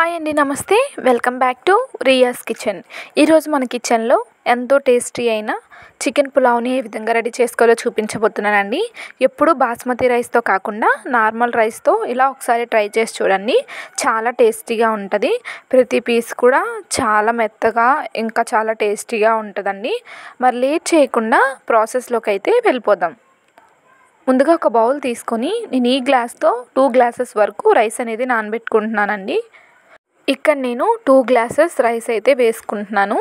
hi అండి నమస్తే welcome back to Riya's kitchen ఈరోజు మన కిచెన్లో ఎంతో టేస్టీ అయిన చికెన్ పులావ్ని ఏ విధంగా రెడీ చేసుకోవాలో చూపించబోతున్నానండి ఎప్పుడు బాస్మతి రైస్తో కాకుండా నార్మల్ రైస్తో ఇలా ఒకసారి ట్రై చేసి చూడండి చాలా టేస్టీగా ఉంటుంది ప్రతి పీస్ కూడా చాలా మెత్తగా ఇంకా చాలా టేస్టీగా ఉంటుందండి మరి లేట్ చేయకుండా ప్రాసెస్లోకి అయితే వెళ్ళిపోదాం ముందుగా ఒక బౌల్ తీసుకొని నేను ఈ గ్లాస్తో టూ గ్లాసెస్ వరకు రైస్ అనేది నానబెట్టుకుంటున్నానండి ఇక్కడ నేను టూ గ్లాసెస్ రైస్ అయితే వేసుకుంటున్నాను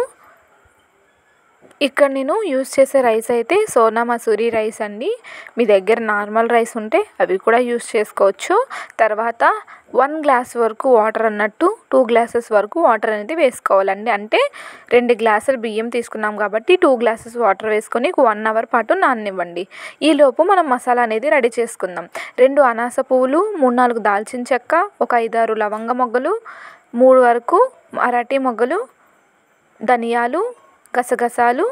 ఇక్కడ నేను యూస్ చేసే రైస్ అయితే సోనా మసూరి రైస్ అండి మీ దగ్గర నార్మల్ రైస్ ఉంటే అవి కూడా యూస్ చేసుకోవచ్చు తర్వాత వన్ గ్లాస్ వరకు వాటర్ అన్నట్టు టూ గ్లాసెస్ వరకు వాటర్ అనేది వేసుకోవాలండి అంటే రెండు గ్లాసులు బియ్యం తీసుకున్నాం కాబట్టి టూ గ్లాసెస్ వాటర్ వేసుకొని వన్ అవర్ పాటు నాననివ్వండి ఈలోపు మనం మసాలా అనేది రెడీ చేసుకుందాం రెండు అనాస పువ్వులు మూడు నాలుగు దాల్చిన చెక్క ఒక ఐదారు లవంగ మొగ్గలు మూడు వరకు అరటి మొగ్గలు ధనియాలు గసగసాలు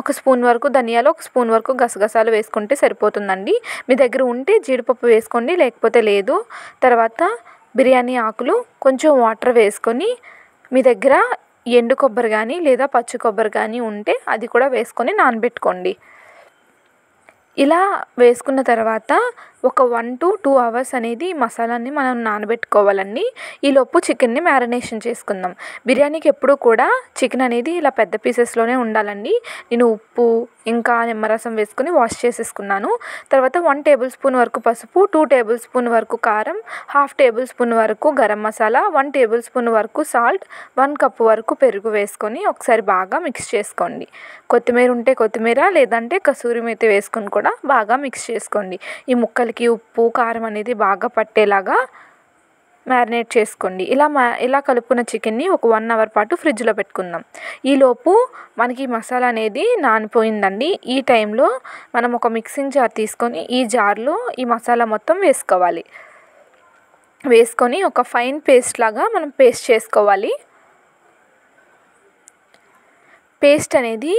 ఒక స్పూన్ వరకు ధనియాలు ఒక స్పూన్ వరకు గసగసాలు వేసుకుంటే సరిపోతుందండి మీ దగ్గర ఉంటే జీడిపప్పు వేసుకోండి లేకపోతే లేదు తర్వాత బిర్యానీ ఆకులు కొంచెం వాటర్ వేసుకొని మీ దగ్గర ఎండు కొబ్బరి కానీ లేదా పచ్చి కొబ్బరి కానీ ఉంటే అది కూడా వేసుకొని నానబెట్టుకోండి ఇలా వేసుకున్న తర్వాత ఒక వన్ టు టూ అవర్స్ అనేది మసాలాని మనం నానబెట్టుకోవాలండి ఈలోపు చికెన్ని మ్యారినేషన్ చేసుకుందాం బిర్యానీకి ఎప్పుడూ కూడా చికెన్ అనేది ఇలా పెద్ద పీసెస్లోనే ఉండాలండి నేను ఉప్పు ఇంకా నిమ్మరసం వేసుకుని వాష్ చేసేసుకున్నాను తర్వాత వన్ టేబుల్ స్పూన్ వరకు పసుపు టూ టేబుల్ స్పూన్ వరకు కారం హాఫ్ టేబుల్ స్పూన్ వరకు garam masala one tablespoon వరకు సాల్ట్ వన్ కప్ వరకు పెరుగు వేసుకొని ఒకసారి బాగా మిక్స్ చేసుకోండి కొత్తిమీర ఉంటే కొత్తిమీర లేదంటే కసూరి మీద వేసుకొని కూడా బాగా మిక్స్ చేసుకోండి ఈ ముక్కలకి ఉప్పు కారం అనేది బాగా పట్టేలాగా మ్యారినేట్ చేసుకోండి ఇలా మా ఇలా కలుపుకున్న చికెన్ని ఒక వన్ అవర్ పాటు ఫ్రిడ్జ్లో పెట్టుకుందాం ఈలోపు మనకి మసాలా అనేది నానిపోయిందండి ఈ టైంలో మనం ఒక మిక్సింగ్ జార్ తీసుకొని ఈ జార్లో ఈ మసాలా మొత్తం వేసుకోవాలి వేసుకొని ఒక ఫైన్ పేస్ట్ లాగా మనం పేస్ట్ చేసుకోవాలి పేస్ట్ అనేది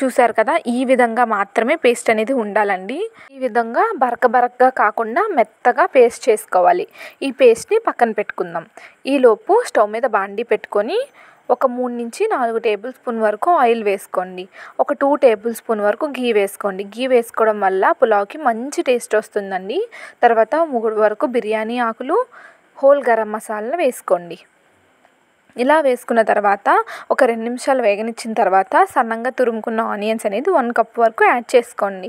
చూసారు కదా ఈ విధంగా మాత్రమే పేస్ట్ అనేది ఉండాలండి ఈ విధంగా బరక బరకగా కాకుండా మెత్తగా పేస్ట్ చేసుకోవాలి ఈ పేస్ట్ని పక్కన పెట్టుకుందాం ఈలోపు స్టవ్ మీద బాండి పెట్టుకొని ఒక మూడు నుంచి నాలుగు టేబుల్ స్పూన్ వరకు ఆయిల్ వేసుకోండి ఒక టూ టేబుల్ స్పూన్ వరకు గీ వేసుకోండి గీ వేసుకోవడం వల్ల పులావ్కి మంచి టేస్ట్ వస్తుందండి తర్వాత మూడు వరకు బిర్యానీ ఆకులు హోల్ గరం మసాలా వేసుకోండి ఇలా వేసుకున్న తర్వాత ఒక రెండు నిమిషాలు వేగనిచ్చిన తర్వాత సన్నంగా తురుముకున్న ఆనియన్స్ అనేది వన్ కప్ వరకు యాడ్ చేసుకోండి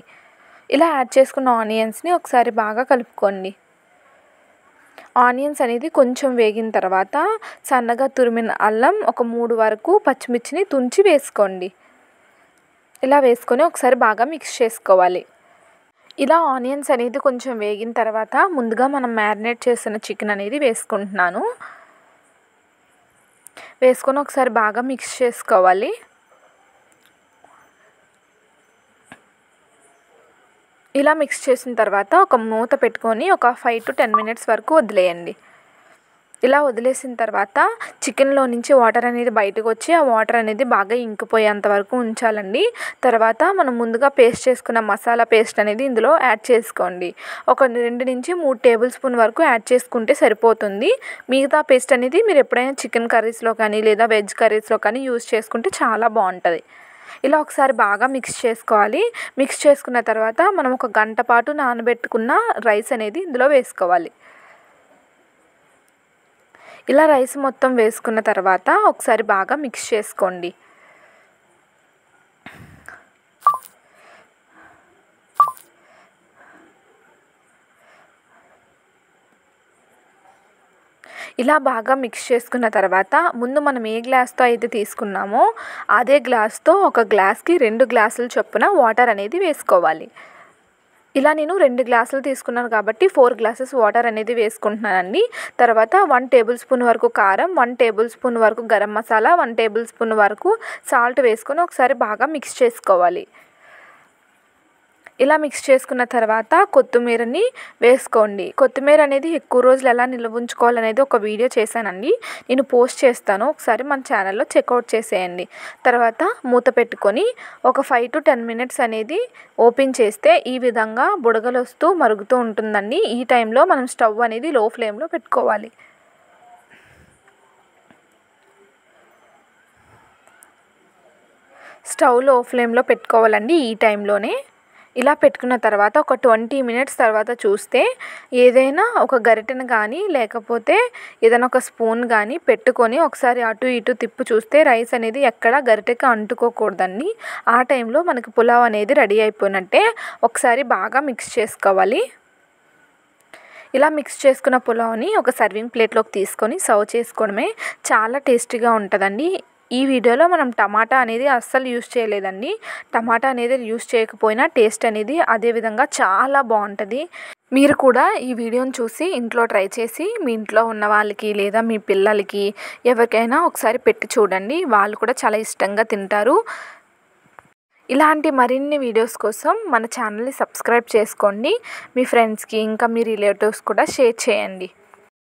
ఇలా యాడ్ చేసుకున్న ఆనియన్స్ని ఒకసారి బాగా కలుపుకోండి ఆనియన్స్ అనేది కొంచెం వేగిన తర్వాత సన్నగా తురిమిన అల్లం ఒక మూడు వరకు పచ్చిమిర్చిని తుంచి వేసుకోండి ఇలా వేసుకొని ఒకసారి బాగా మిక్స్ చేసుకోవాలి ఇలా ఆనియన్స్ అనేది కొంచెం వేగిన తర్వాత ముందుగా మనం మ్యారినేట్ చేసిన చికెన్ అనేది వేసుకుంటున్నాను వేసుకొని ఒకసారి బాగా మిక్స్ చేసుకోవాలి ఇలా మిక్స్ చేసిన తర్వాత ఒక మూత పెట్టుకొని ఒక ఫైవ్ టు టెన్ మినిట్స్ వరకు వదిలేయండి ఇలా వదిలేసిన తర్వాత చికెన్లో నుంచి వాటర్ అనేది బయటకు వచ్చి ఆ వాటర్ అనేది బాగా ఇంకిపోయేంత వరకు ఉంచాలండి తర్వాత మనం ముందుగా పేస్ట్ చేసుకున్న మసాలా పేస్ట్ అనేది ఇందులో యాడ్ చేసుకోండి ఒక రెండు నుంచి మూడు టేబుల్ స్పూన్ వరకు యాడ్ చేసుకుంటే సరిపోతుంది మిగతా పేస్ట్ అనేది మీరు ఎప్పుడైనా చికెన్ కర్రీస్లో కానీ లేదా వెజ్ కర్రీస్లో కానీ యూజ్ చేసుకుంటే చాలా బాగుంటుంది ఇలా ఒకసారి బాగా మిక్స్ చేసుకోవాలి మిక్స్ చేసుకున్న తర్వాత మనం ఒక గంట పాటు నానబెట్టుకున్న రైస్ అనేది ఇందులో వేసుకోవాలి ఇలా రైస్ మొత్తం వేసుకున్న తర్వాత ఒకసారి బాగా మిక్స్ చేసుకోండి ఇలా బాగా మిక్స్ చేసుకున్న తర్వాత ముందు మనం ఏ గ్లాస్తో అయితే తీసుకున్నామో అదే గ్లాస్తో ఒక గ్లాస్కి రెండు గ్లాసుల చొప్పున వాటర్ అనేది వేసుకోవాలి ఇలా నేను రెండు గ్లాసులు తీసుకున్నాను కాబట్టి ఫోర్ గ్లాసెస్ వాటర్ అనేది వేసుకుంటున్నానండి తర్వాత వన్ టేబుల్ స్పూన్ వరకు కారం వన్ టేబుల్ స్పూన్ వరకు garam masala one tablespoon వరకు సాల్ట్ వేసుకొని ఒకసారి బాగా మిక్స్ చేసుకోవాలి ఇలా మిక్స్ చేసుకున్న తర్వాత కొత్తిమీరని వేసుకోండి కొత్తిమీర అనేది ఎక్కువ రోజులు ఎలా నిల్వ ఉంచుకోవాలనేది ఒక వీడియో చేశానండి నేను పోస్ట్ చేస్తాను ఒకసారి మన ఛానల్లో చెక్అవుట్ చేసేయండి తర్వాత మూత పెట్టుకొని ఒక ఫైవ్ టు టెన్ మినిట్స్ అనేది ఓపెన్ చేస్తే ఈ విధంగా బుడగలు వస్తూ మరుగుతూ ఉంటుందండి ఈ టైంలో మనం స్టవ్ అనేది లో ఫ్లేమ్లో పెట్టుకోవాలి స్టవ్ లో ఫ్లేమ్లో పెట్టుకోవాలండి ఈ టైంలోనే ఇలా పెట్టుకున్న తర్వాత ఒక ట్వంటీ మినిట్స్ తర్వాత చూస్తే ఏదైనా ఒక గరిటెను కానీ లేకపోతే ఏదైనా ఒక స్పూన్ కానీ పెట్టుకొని ఒకసారి అటు ఇటు తిప్పు చూస్తే రైస్ అనేది ఎక్కడ గరిటెకి అంటుకోకూడదండి ఆ టైంలో మనకి పులావ్ అనేది రెడీ అయిపోయినట్టే ఒకసారి బాగా మిక్స్ చేసుకోవాలి ఇలా మిక్స్ చేసుకున్న పులావ్ని ఒక సర్వింగ్ ప్లేట్లోకి తీసుకొని సర్వ్ చేసుకోవడమే చాలా టేస్టీగా ఉంటుందండి ఈ వీడియోలో మనం టమాటా అనేది అస్సలు యూస్ చేయలేదండి టమాటా అనేది యూస్ చేయకపోయినా టేస్ట్ అనేది అదేవిధంగా చాలా బాగుంటుంది మీరు కూడా ఈ వీడియోని చూసి ఇంట్లో ట్రై చేసి మీ ఇంట్లో ఉన్న వాళ్ళకి లేదా మీ పిల్లలకి ఎవరికైనా ఒకసారి పెట్టి చూడండి వాళ్ళు కూడా చాలా ఇష్టంగా తింటారు ఇలాంటి మరిన్ని వీడియోస్ కోసం మన ఛానల్ని సబ్స్క్రైబ్ చేసుకోండి మీ ఫ్రెండ్స్కి ఇంకా మీ రిలేటివ్స్ కూడా షేర్ చేయండి